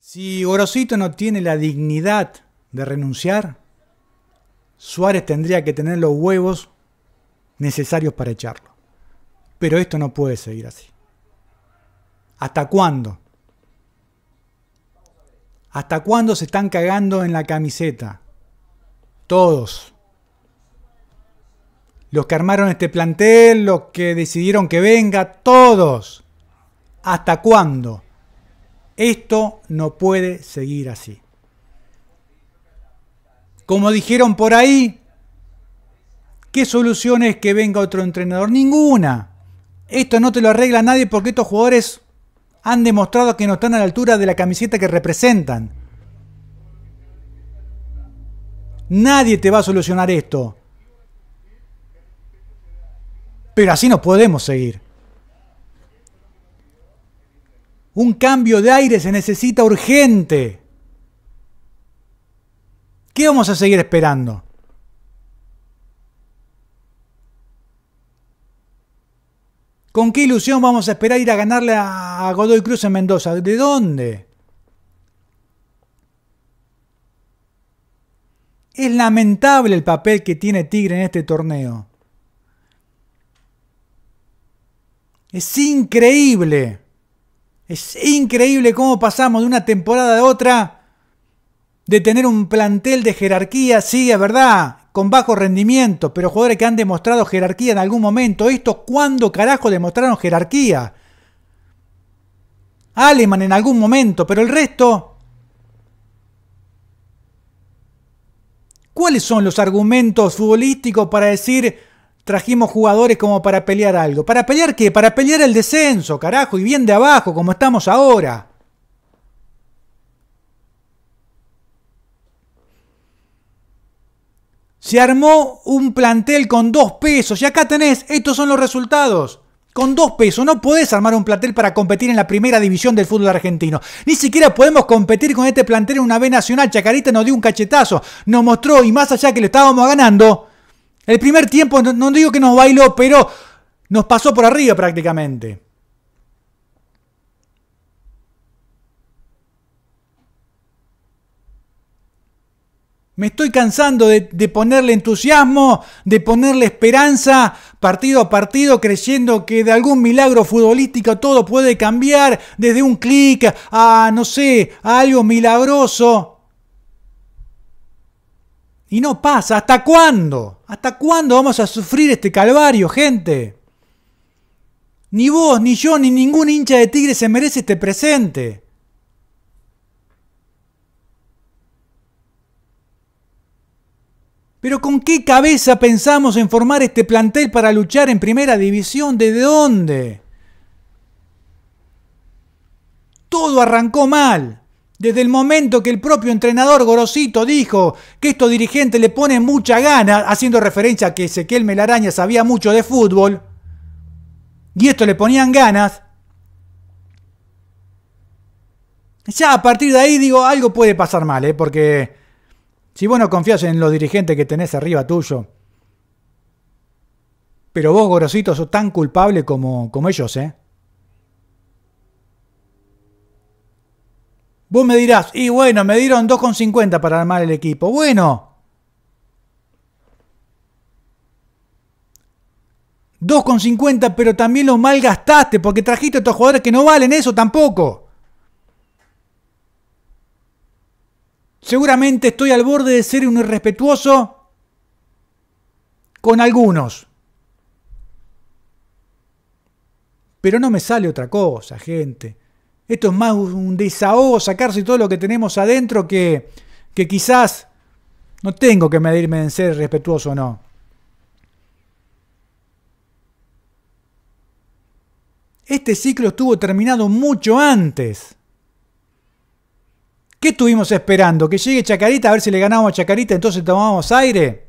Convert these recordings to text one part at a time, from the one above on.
Si Gorosito no tiene la dignidad de renunciar, Suárez tendría que tener los huevos necesarios para echarlo. Pero esto no puede seguir así. ¿Hasta cuándo? ¿Hasta cuándo se están cagando en la camiseta? Todos los que armaron este plantel, los que decidieron que venga, todos. ¿Hasta cuándo? Esto no puede seguir así. Como dijeron por ahí, ¿qué solución es que venga otro entrenador? Ninguna. Esto no te lo arregla nadie porque estos jugadores han demostrado que no están a la altura de la camiseta que representan. Nadie te va a solucionar esto. Pero así no podemos seguir. Un cambio de aire se necesita urgente. ¿Qué vamos a seguir esperando? ¿Con qué ilusión vamos a esperar ir a ganarle a Godoy Cruz en Mendoza? ¿De dónde? Es lamentable el papel que tiene Tigre en este torneo. Es increíble. Es increíble cómo pasamos de una temporada a otra de tener un plantel de jerarquía, sí, es verdad, con bajo rendimiento, pero jugadores que han demostrado jerarquía en algún momento. ¿Esto cuándo carajo demostraron jerarquía? Aleman en algún momento, pero el resto... ¿Cuáles son los argumentos futbolísticos para decir trajimos jugadores como para pelear algo. ¿Para pelear qué? Para pelear el descenso, carajo, y bien de abajo, como estamos ahora. Se armó un plantel con dos pesos. Y acá tenés, estos son los resultados. Con dos pesos no podés armar un plantel para competir en la primera división del fútbol argentino. Ni siquiera podemos competir con este plantel en una B nacional. Chacarita nos dio un cachetazo. Nos mostró, y más allá que le estábamos ganando, el primer tiempo, no, digo que nos bailó, pero nos pasó por arriba prácticamente. Me estoy cansando de, de, ponerle entusiasmo, de ponerle esperanza, partido a partido, creyendo que de algún milagro futbolístico todo puede cambiar, desde un clic a, no sé, a algo milagroso. Y no pasa. ¿Hasta cuándo? ¿Hasta cuándo vamos a sufrir este calvario, gente? Ni vos, ni yo, ni ningún hincha de Tigre se merece este presente. Pero ¿con qué cabeza pensamos en formar este plantel para luchar en primera división? ¿De dónde? Todo arrancó mal. Desde el momento que el propio entrenador Gorosito dijo que estos dirigentes le ponen mucha gana, haciendo referencia a que Ezequiel Melaraña sabía mucho de fútbol, y esto le ponían ganas, ya a partir de ahí digo, algo puede pasar mal, ¿eh? porque si vos no confías en los dirigentes que tenés arriba tuyo, pero vos, Gorosito, sos tan culpable como, como ellos, ¿eh? Vos me dirás, y bueno, me dieron 2,50 para armar el equipo. Bueno. 2,50, pero también lo malgastaste porque trajiste a estos jugadores que no valen eso tampoco. Seguramente estoy al borde de ser un irrespetuoso con algunos. Pero no me sale otra cosa, gente. Esto es más un desahogo, sacarse todo lo que tenemos adentro que, quizás no tengo que medirme en ser respetuoso o no. Este ciclo estuvo terminado mucho antes. ¿Qué estuvimos esperando? ¿Que llegue Chacarita a ver si le ganamos a Chacarita? Entonces tomamos aire.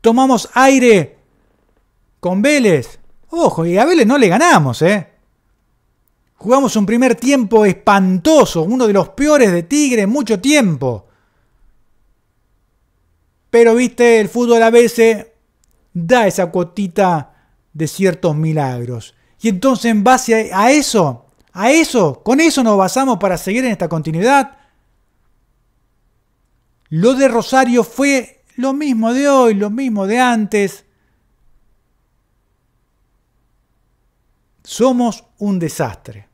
Tomamos aire con Vélez. Ojo, y a Vélez no le ganamos, ¿eh? Jugamos un primer tiempo espantoso, uno de los peores de Tigre en mucho tiempo. Pero viste, el fútbol a veces da esa cuotita de ciertos milagros. Y entonces en base a eso, a eso, con eso nos basamos para seguir en esta continuidad. Lo de Rosario fue lo mismo de hoy, lo mismo de antes. Somos un desastre.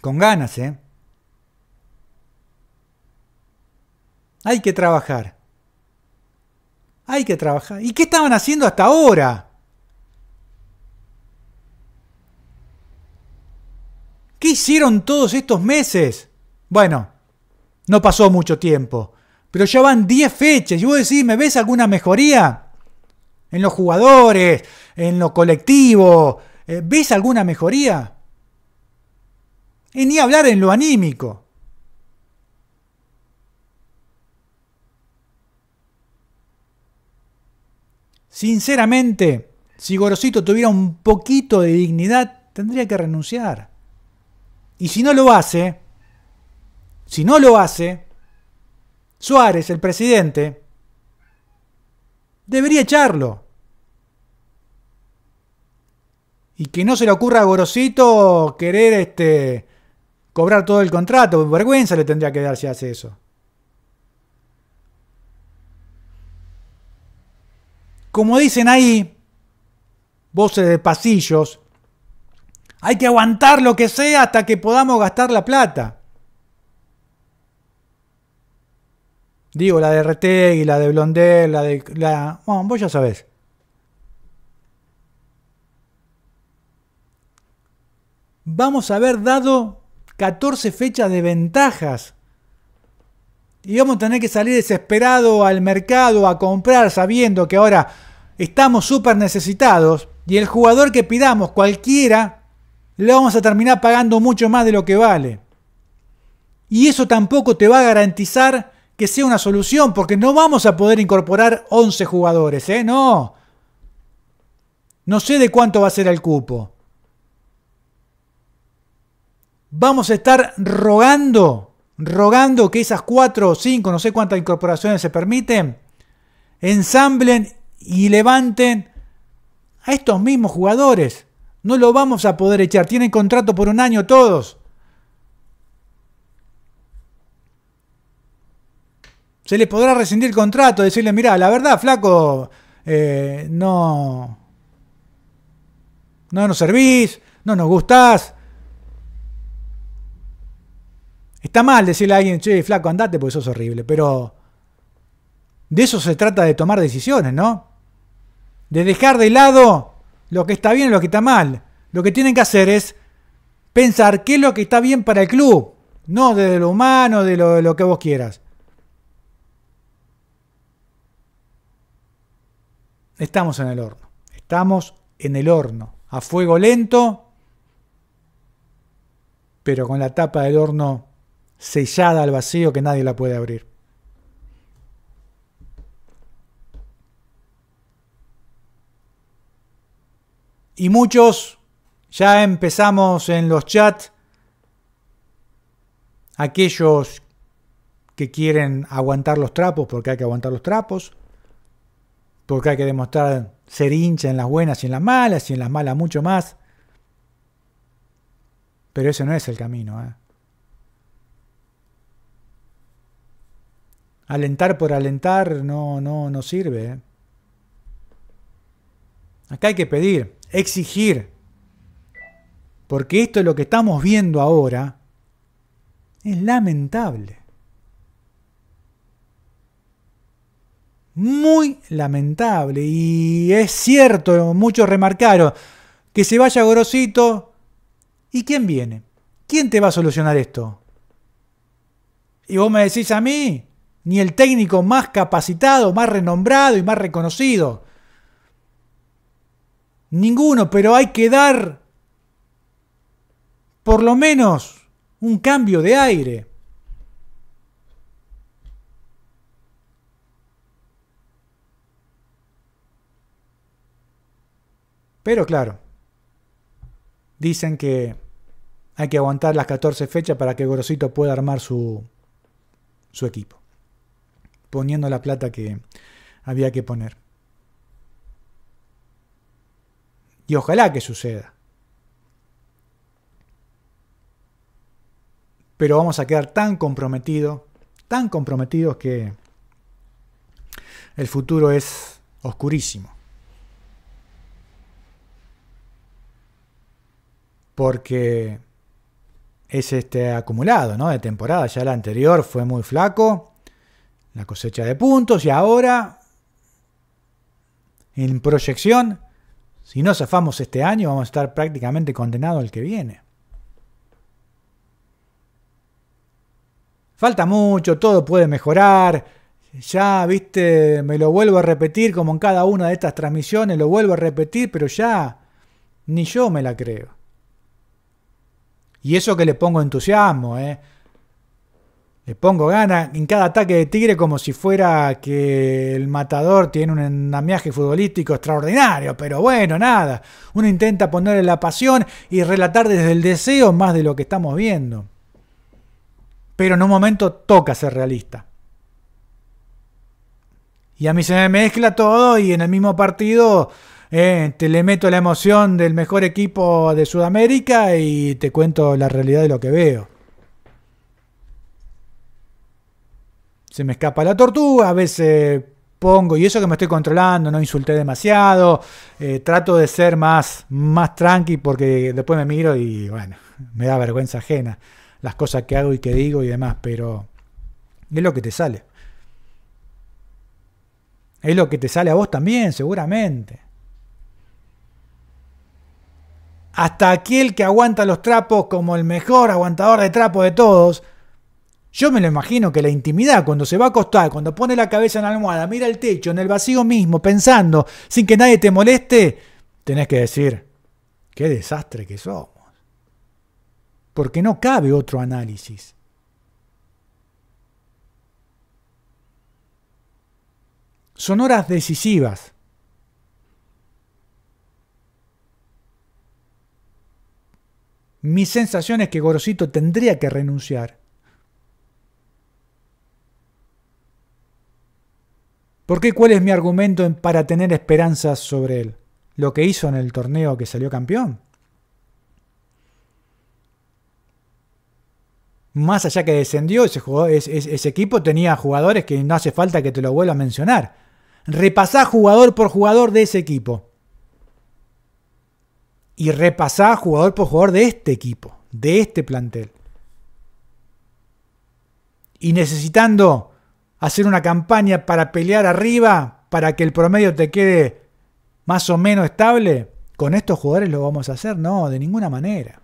Con ganas, ¿eh? Hay que trabajar. Hay que trabajar. ¿Y qué estaban haciendo hasta ahora? ¿Qué hicieron todos estos meses? Bueno, no pasó mucho tiempo, pero ya van 10 fechas. Y vos decís, ¿me ves alguna mejoría? En los jugadores, en lo colectivo, eh, ¿ves alguna mejoría? Y ni hablar en lo anímico. Sinceramente, si Gorosito tuviera un poquito de dignidad, tendría que renunciar. Y si no lo hace, si no lo hace, Suárez, el presidente, debería echarlo. Y que no se le ocurra a Gorosito querer este, cobrar todo el contrato. Vergüenza le tendría que dar si hace eso. Como dicen ahí, voces de pasillos, hay que aguantar lo que sea hasta que podamos gastar la plata. Digo, la de y la de Blondel, la de... La, bueno, vos ya sabés. Vamos a haber dado 14 fechas de ventajas. Y vamos a tener que salir desesperado al mercado a comprar sabiendo que ahora estamos súper necesitados y el jugador que pidamos, cualquiera, lo vamos a terminar pagando mucho más de lo que vale. Y eso tampoco te va a garantizar que sea una solución, porque no vamos a poder incorporar 11 jugadores, ¿eh? No. No sé de cuánto va a ser el cupo vamos a estar rogando, rogando que esas cuatro o cinco, no sé cuántas incorporaciones se permiten, ensamblen y levanten a estos mismos jugadores. No lo vamos a poder echar. Tienen contrato por un año todos. Se les podrá rescindir contrato, decirle, mira, la verdad, flaco, eh, no, no nos servís, no nos gustás, Está mal decirle a alguien, che, flaco, andate porque es horrible, pero de eso se trata de tomar decisiones, ¿no? De dejar de lado lo que está bien y lo que está mal. Lo que tienen que hacer es pensar qué es lo que está bien para el club, no desde lo humano, de lo que vos quieras. Estamos en el horno, estamos en el horno, a fuego lento, pero con la tapa del horno sellada al vacío que nadie la puede abrir. Y muchos ya empezamos en los chats aquellos que quieren aguantar los trapos, porque hay que aguantar los trapos, porque hay que demostrar ser hincha en las buenas y en las malas, y en las malas mucho más. Pero ese no es el camino. ¿eh? alentar por alentar no, no, no sirve. ¿eh? Acá hay que pedir, exigir. Porque esto es lo que estamos viendo ahora. Es lamentable. Muy lamentable. Y es cierto, muchos remarcaron, que se vaya Gorosito. ¿Y quién viene? ¿Quién te va a solucionar esto? Y vos me decís a mí, ni el técnico más capacitado, más renombrado y más reconocido. Ninguno, pero hay que dar por lo menos un cambio de aire. Pero claro, dicen que hay que aguantar las 14 fechas para que Gorosito pueda armar su, su equipo poniendo la plata que había que poner. Y ojalá que suceda. Pero vamos a quedar tan comprometidos, tan comprometidos que el futuro es oscurísimo. Porque es este acumulado, ¿no? De temporada. Ya la anterior fue muy flaco la cosecha de puntos y ahora en proyección, si no zafamos este año vamos a estar prácticamente condenados al que viene. Falta mucho, todo puede mejorar. Ya, viste, me lo vuelvo a repetir como en cada una de estas transmisiones, lo vuelvo a repetir, pero ya ni yo me la creo. Y eso que le pongo entusiasmo, ¿eh? Le pongo gana en cada ataque de Tigre como si fuera que el matador tiene un endamiaje futbolístico extraordinario, pero bueno, nada. Uno intenta ponerle la pasión y relatar desde el deseo más de lo que estamos viendo. Pero en un momento toca ser realista. Y a mí se me mezcla todo y en el mismo partido eh, te le meto la emoción del mejor equipo de Sudamérica y te cuento la realidad de lo que veo. me escapa la tortuga, a veces pongo, y eso que me estoy controlando, no insulté demasiado, eh, trato de ser más, más tranqui porque después me miro y bueno, me da vergüenza ajena las cosas que hago y que digo y demás, pero es lo que te sale. Es lo que te sale a vos también, seguramente. Hasta aquel que aguanta los trapos como el mejor aguantador de trapos de todos, yo me lo imagino que la intimidad, cuando se va a acostar, cuando pone la cabeza en la almohada, mira el techo, en el vacío mismo, pensando, sin que nadie te moleste, tenés que decir, qué desastre que somos. Porque no cabe otro análisis. Son horas decisivas. Mi sensación es que Gorosito tendría que renunciar ¿Por qué cuál es mi argumento para tener esperanzas sobre él? Lo que hizo en el torneo que salió campeón. Más allá que descendió, ese, ese equipo tenía jugadores que no hace falta que te lo vuelva a mencionar. Repasá jugador por jugador de ese equipo. Y repasá jugador por jugador de este equipo, de este plantel. Y necesitando hacer una campaña para pelear arriba, para que el promedio te quede más o menos estable, con estos jugadores lo vamos a hacer, no, de ninguna manera.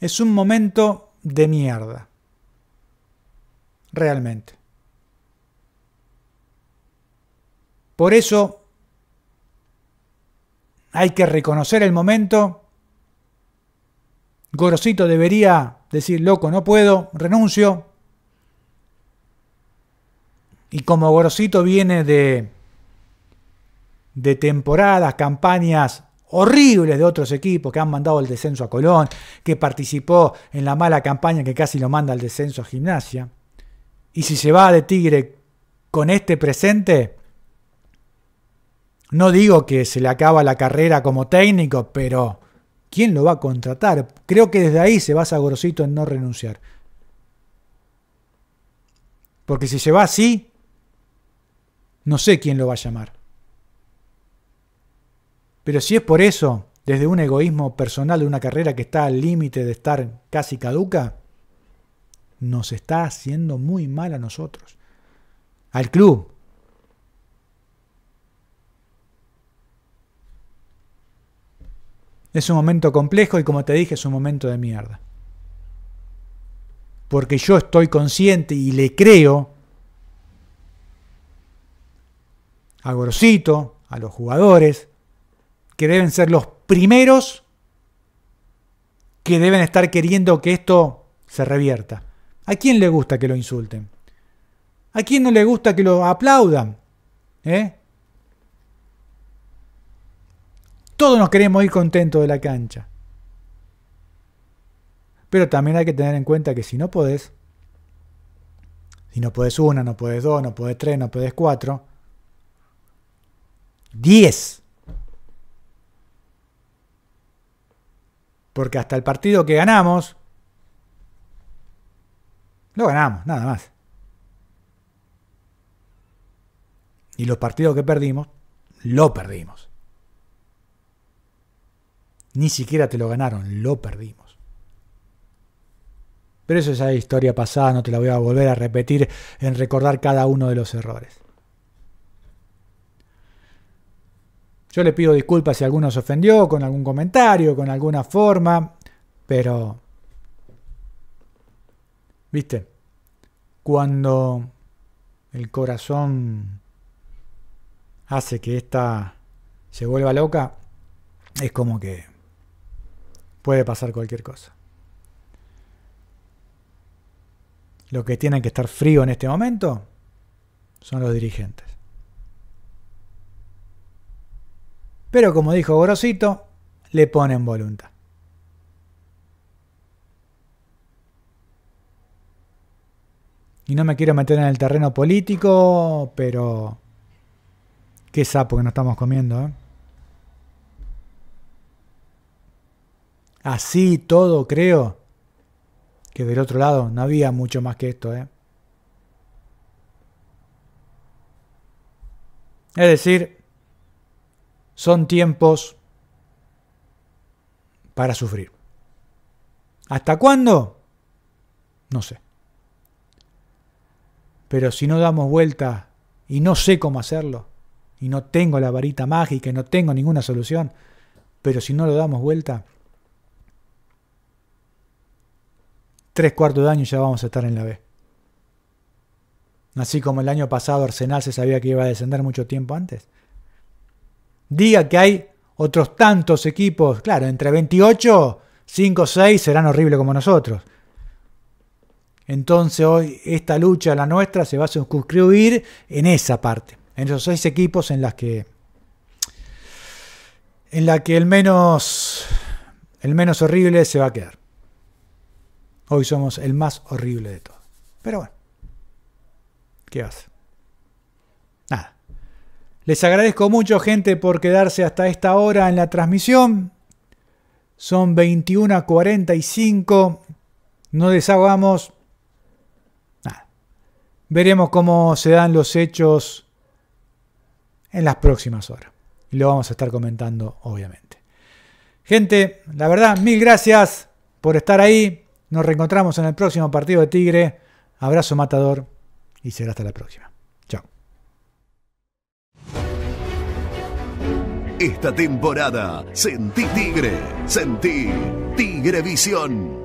Es un momento de mierda. Realmente. Por eso hay que reconocer el momento Gorosito debería decir, loco, no puedo, renuncio. Y como Gorosito viene de, de temporadas, campañas horribles de otros equipos que han mandado el descenso a Colón, que participó en la mala campaña que casi lo manda al descenso a Gimnasia. Y si se va de Tigre con este presente, no digo que se le acaba la carrera como técnico, pero ¿quién lo va a contratar? Creo que desde ahí se basa Gorosito en no renunciar. Porque si se va así, no sé quién lo va a llamar. Pero si es por eso, desde un egoísmo personal de una carrera que está al límite de estar casi caduca, nos está haciendo muy mal a nosotros. Al club, Es un momento complejo y como te dije, es un momento de mierda. Porque yo estoy consciente y le creo a Gorosito, a los jugadores, que deben ser los primeros que deben estar queriendo que esto se revierta. ¿A quién le gusta que lo insulten? ¿A quién no le gusta que lo aplaudan? ¿Eh? Todos nos queremos ir contentos de la cancha. Pero también hay que tener en cuenta que si no podés, si no podés una, no podés dos, no podés tres, no podés cuatro, diez. Porque hasta el partido que ganamos, lo ganamos, nada más. Y los partidos que perdimos, lo perdimos. Ni siquiera te lo ganaron, lo perdimos. Pero eso es historia pasada, no te la voy a volver a repetir en recordar cada uno de los errores. Yo le pido disculpas si alguno se ofendió con algún comentario, con alguna forma, pero... ¿Viste? Cuando el corazón hace que esta se vuelva loca, es como que puede pasar cualquier cosa. Lo que tienen que estar frío en este momento son los dirigentes. Pero como dijo Gorosito, le ponen voluntad. Y no me quiero meter en el terreno político, pero qué sapo que nos estamos comiendo, ¿eh? Así todo, creo que del otro lado no había mucho más que esto. ¿eh? Es decir, son tiempos para sufrir. ¿Hasta cuándo? No sé. Pero si no damos vuelta y no sé cómo hacerlo, y no tengo la varita mágica y no tengo ninguna solución, pero si no lo damos vuelta, tres cuartos de año ya vamos a estar en la B. Así como el año pasado Arsenal se sabía que iba a descender mucho tiempo antes. Diga que hay otros tantos equipos, claro, entre 28, 5 o 6 serán horribles como nosotros. Entonces hoy esta lucha, la nuestra, se va a suscribir en esa parte, en esos seis equipos en las que en la que el menos el menos horrible se va a quedar. Hoy somos el más horrible de todos. Pero bueno, ¿qué hace? Nada. Les agradezco mucho, gente, por quedarse hasta esta hora en la transmisión. Son 21.45. No desahogamos... Nada. Veremos cómo se dan los hechos en las próximas horas. Y lo vamos a estar comentando, obviamente. Gente, la verdad, mil gracias por estar ahí, nos reencontramos en el próximo partido de Tigre. Abrazo matador y será hasta la próxima. Chao. Esta temporada sentí Tigre, sentí Tigre Visión.